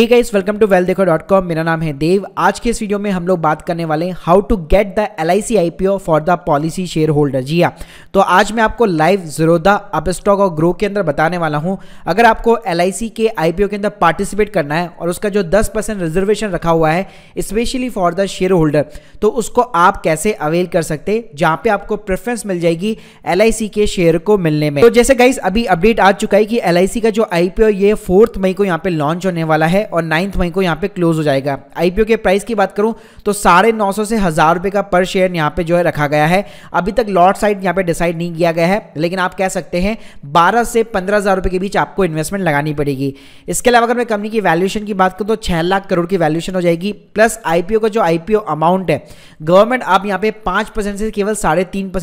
ठीक है इस वेलकम टू वेल देखो डॉट कॉम मेरा नाम है देव आज के इस वीडियो में हम लोग बात करने वाले हैं how to get the L I C I P O for the policy shareholder जी हाँ तो आज मैं आपको लाइव जरोदा अप स्टॉक और ग्रो के अंदर बताने वाला हूँ अगर आपको एल आई सी के आई पी ओ के अंदर पार्टिसिपेट करना है और उसका जो दस परसेंट रिजर्वेशन रखा हुआ है specially for the shareholder तो उसको आप कैसे अवेल कर सकते जहाँ पे आपको प्रेफरेंस मिल जाएगी एल आई सी के शेयर को मिलने में तो जैसे गाइस अभी अपडेट आ चुका है कि एल आई सी का जो आई पी ओ ये फोर्थ मई को यहाँ पे लॉन्च होने वाला है और नाइन्थ मई को यहाँ पे क्लोज हो जाएगा आईपीओ के प्राइस की बात करूँ तो साढ़े नौ सौ से हज़ार रुपये का पर शेयर यहाँ पे जो है रखा गया है अभी तक लॉट साइड यहाँ पे डिसाइड नहीं किया गया है लेकिन आप कह सकते हैं बारह से पंद्रह हज़ार रुपये के बीच आपको इन्वेस्टमेंट लगानी पड़ेगी इसके अलावा अगर मैं कंपनी की वैल्यूशन की बात करूँ तो छः लाख करोड़ की वैल्यूशन हो जाएगी प्लस आई का जो आई अमाउंट है गवर्नमेंट आप यहाँ पे पाँच से केवल साढ़े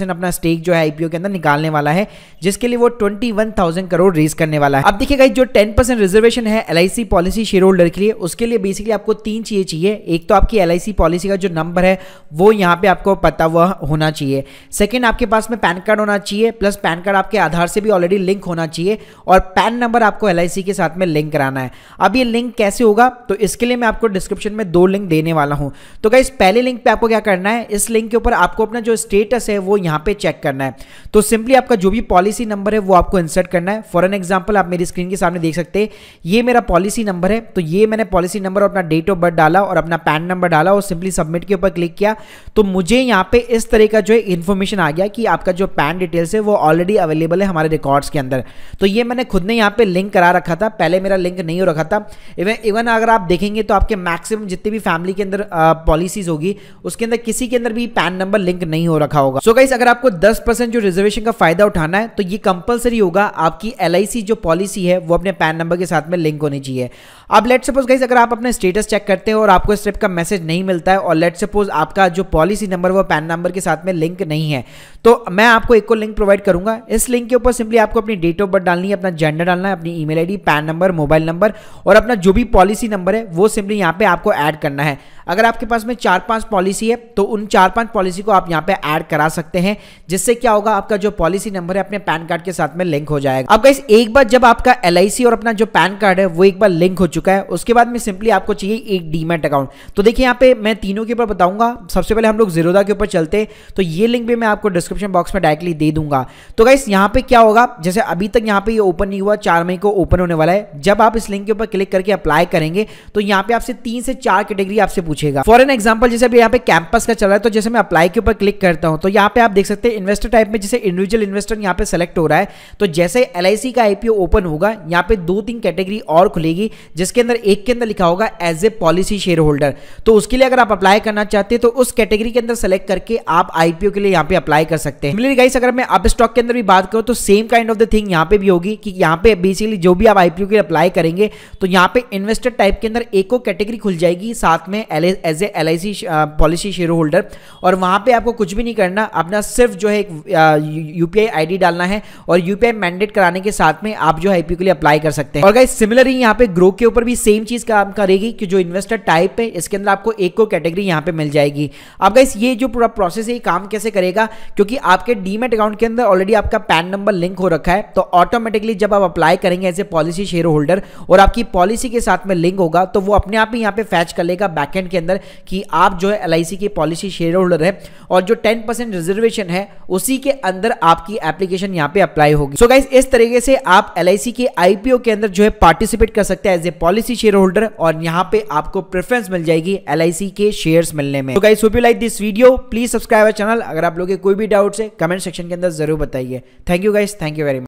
अपना स्टेक जो है आई के अंदर निकालने वाला है जिसके लिए वो ट्वेंटी करोड़ रेज करने वाला है अब देखिएगा जो टेन रिजर्वेशन है एल पॉलिसी शेयर होल्डर के लिए उसके लिए बेसिकली आपको तीन चीज़ें चाहिए एक तो आपकी एल पॉलिसी का जो नंबर है वो यहाँ पे आपको पता हुआ होना चाहिए सेकेंड आपके पास में पैन कार्ड होना चाहिए प्लस पैन कार्ड आपके आधार से भी ऑलरेडी लिंक होना चाहिए और पैन नंबर आपको एल के साथ में लिंक कराना है अब ये लिंक कैसे होगा तो इसके लिए मैं आपको डिस्क्रिप्शन में दो लिंक देने वाला हूँ तो क्या पहले लिंक पे आपको क्या करना है इस लिंक के ऊपर आपको अपना जो स्टेटस है वो यहाँ पे चेक करना है तो सिंपली आपका जो भी पॉलिसी नंबर है वो आपको इंसर्ट करना है फॉर एन एग्जाम्पल आप मेरी स्क्रीन के सामने देख सकते हैं ये मेरा पॉलिसी नंबर है तो तो ये मैंने पॉलिसी नंबर और अपना डेट ऑफ बर्थ डाला और अपना पैन नंबर डाला और सिंपली सबमिट के ऊपर क्लिक किया तो मुझे यहाँ पे इस तरह का जो है इन्फॉर्मेशन आ गया कि आपका जो पैन डिटेल्स है वो ऑलरेडी अवेलेबल है हमारे रिकॉर्ड्स के अंदर तो ये मैंने खुद ने यहाँ पे लिंक करा रखा था पहले मेरा लिंक नहीं हो रखा था इवन इवन अगर आप देखेंगे तो आपके मैक्सिमम जितने भी फैमिली के अंदर पॉलिसीज होगी उसके अंदर किसी के अंदर भी पैन नंबर लिंक नहीं हो रखा होगा सो so गाइस अगर आपको दस जो रिजर्वेशन का फायदा उठाना है तो ये कंपलसरी होगा आपकी एल जो पॉलिसी है वो अपने पैन नंबर के साथ में लिंक होनी चाहिए अब लेट सपोज गाइज अगर आप अपने स्टेटस चेक करते हो और आपको इस स्टेप का मैसेज नहीं मिलता है और लेट सपोज आपका जो पॉलिसी नंबर वो पैन नंबर के साथ में लिंक नहीं है तो मैं आपको एक को लिंक प्रोवाइड करूंगा इस लिंक के ऊपर सिंपली आपको अपनी डेट ऑफ बर्थ डालनी है अपना जेंडर डालना है अपनी email ID PAN number mobile number और अपना जो भी पॉलिसी नंबर है वो सिंपली यहाँ पे आपको ऐड करना है अगर आपके पास में चार पांच पॉलिसी है तो उन चार पांच पॉलिसी को आप यहाँ पे ऐड करा सकते हैं जिससे क्या होगा आपका जो पॉलिसी नंबर है अपने पैन कार्ड के साथ में लिंक हो जाएगा अब इस एक बार जब आपका एल और अपना जो पैन कार्ड है वो एक बार लिंक हो चुका है उसके बाद में सिंपली आपको चाहिए एक डीमेट अकाउंट तो देखिए यहाँ पे मैं तीनों के ऊपर बताऊंगा सबसे पहले हम लोग जीरोदा के ऊपर चलते तो ये लिंक भी मैं आपको डिस्क्रिप्शन बॉक्स में डायरेक्टली दे दूंगा तो गाइस यहाँ पे क्या होगा जैसे अभी तक यहाँ पे ये ओपन नहीं हुआ चार मई को ओपन होने वाला है जब आप इस लिंक के ऊपर क्लिक करके अप्लाई करेंगे तो यहाँ पे आपसे तीन से चार कैटेगरी आपसे पूछेगा फॉर एन एग्जाम्पल जैसे अभी यहाँ पे कैंपस का चल रहा है तो जैसे मैं अप्लाई के ऊपर क्लिक करता हूँ तो यहाँ पे आप देख सकते हैं इन्वेस्टर टाइप में जैसे इंडिविजुअल इन्वेस्टर यहाँ पे सेलेक्ट हो रहा है तो जैसे एल का आईपीओ ओपन होगा यहाँ पे दो तीन कैटेगरी और खुलेगी जिसके अंदर एक के अंदर लिखा होगा as a policy shareholder तो उसके लिए अगर आप अप्लाई करना चाहते हैं तो उस कैटेगरी के अंदर सेलेक्ट करके आप आईपीओ के लिए यहाँ पे अप्लाई कर सकते हैं मिली गाइस अगर मैं अप स्टॉक के अंदर भी बात करूँ तो same kind of the thing यहाँ पे भी होगी कि यहाँ पे बेसिकली जो भी आप आईपीओ के लिए अप्लाई करेंगे तो यहाँ पे इन्वेस्टर टाइप के अंदर एक कैटेगरी खुल जाएगी साथ में as a L I C policy shareholder और वहाँ पर आपको कुछ भी नहीं करना अपना सिर्फ जो है एक यू पी आई डालना है और यू पी मैंडेट कराने के साथ में आप जो है आईपीओ के लिए अप्लाई कर सकते हैं और गाइस ही यहाँ पे ग्रो के ऊपर भी सेम चीज़ काम करेगी कि जो इन्वेस्टर टाइप है इसके अंदर आपको एक को कैटेगरी यहाँ पे मिल जाएगी अब गाइस ये जो पूरा प्रोसेस है ये काम कैसे करेगा क्योंकि आपके डीमेट अकाउंट के अंदर ऑलरेडी आपका पैन नंबर लिंक हो रखा है तो ऑटोमेटिकली जब आप अप्लाई करेंगे as a policy shareholder और आपकी पॉलिसी के साथ में लिंक होगा तो वो अपने आप ही यहाँ पे फैच कर लेगा बैक के अंदर कि आप जो है एल की पॉलिसी शेयर होल्डर है और जो टेन परसेंट रिजर्वेशन है उसी के अंदर आपकी एप्लीकेशन यहाँ पे अप्लाई होगी सो so गाइज इस तरीके से आप एल के आईपीओ के अंदर जो है पार्टिसिपेट कर सकते हैं as a policy shareholder और यहाँ पे आपको प्रेफरेंस मिल जाएगी एल के शेयर मिलने में guys hope you like this video please subscribe channel अगर आप लोग के कोई भी डाउट है कमेंट सेक्शन के अंदर जरूर बताइए thank you guys thank you very much